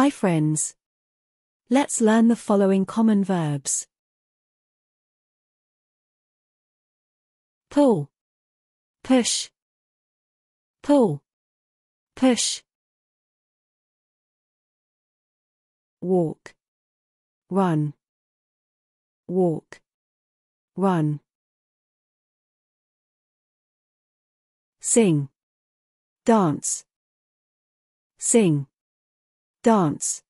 Hi friends. Let's learn the following common verbs. Pull. Push. Pull. Push. Walk. Run. Walk. Run. Sing. Dance. Sing. Dance.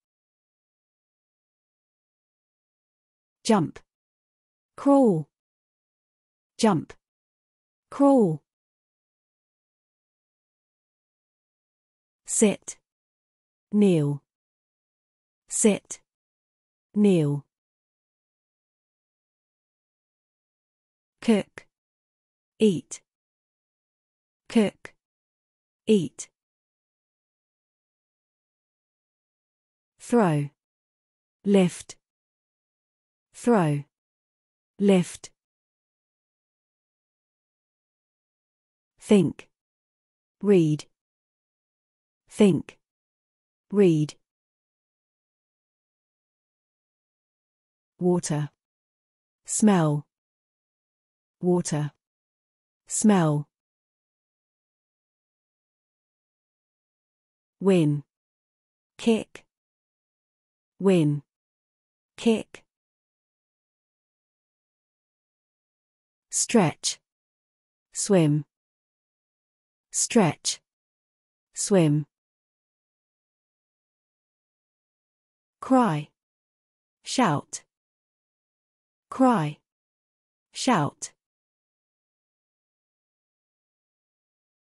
Jump. Crawl. Jump. Crawl. Sit. Kneel. Sit. Kneel. Cook. Eat. Cook. Eat. throw, lift, throw, lift. Think, read, think, read. Water, smell, water, smell. Win, kick, win, kick, stretch, swim, stretch, swim, cry, shout, cry, shout,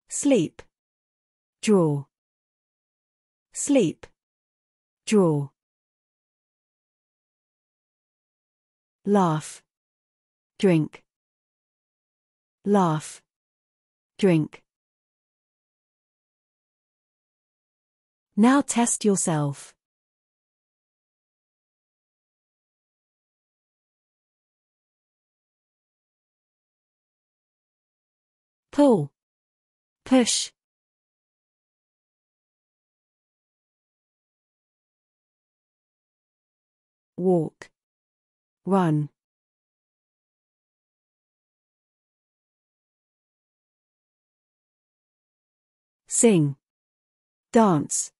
sleep, draw, sleep, draw. laugh, drink, laugh, drink. Now test yourself. Pull. Push. Walk. Run Sing Dance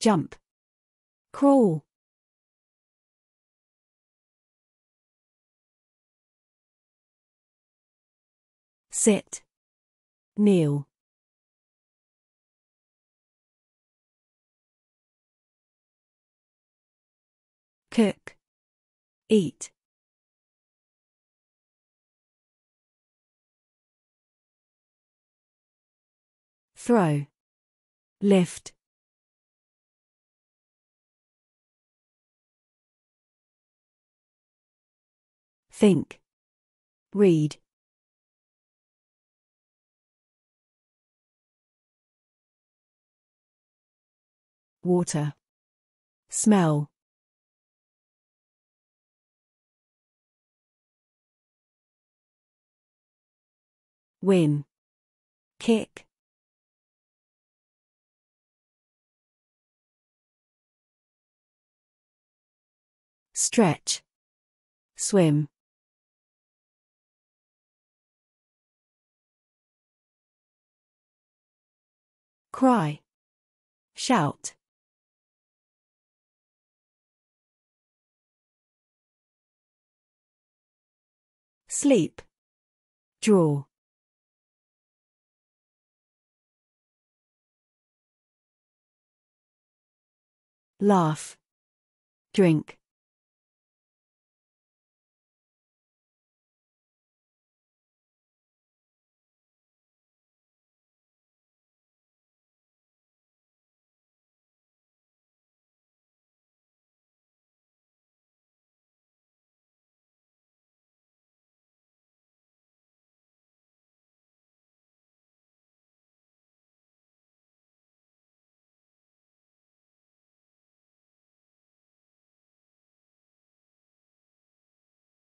Jump Crawl sit, kneel. cook, eat. Throw, lift. Think, read. Water, smell. win, kick. Stretch, swim. Cry, shout. Sleep, draw. laugh, drink.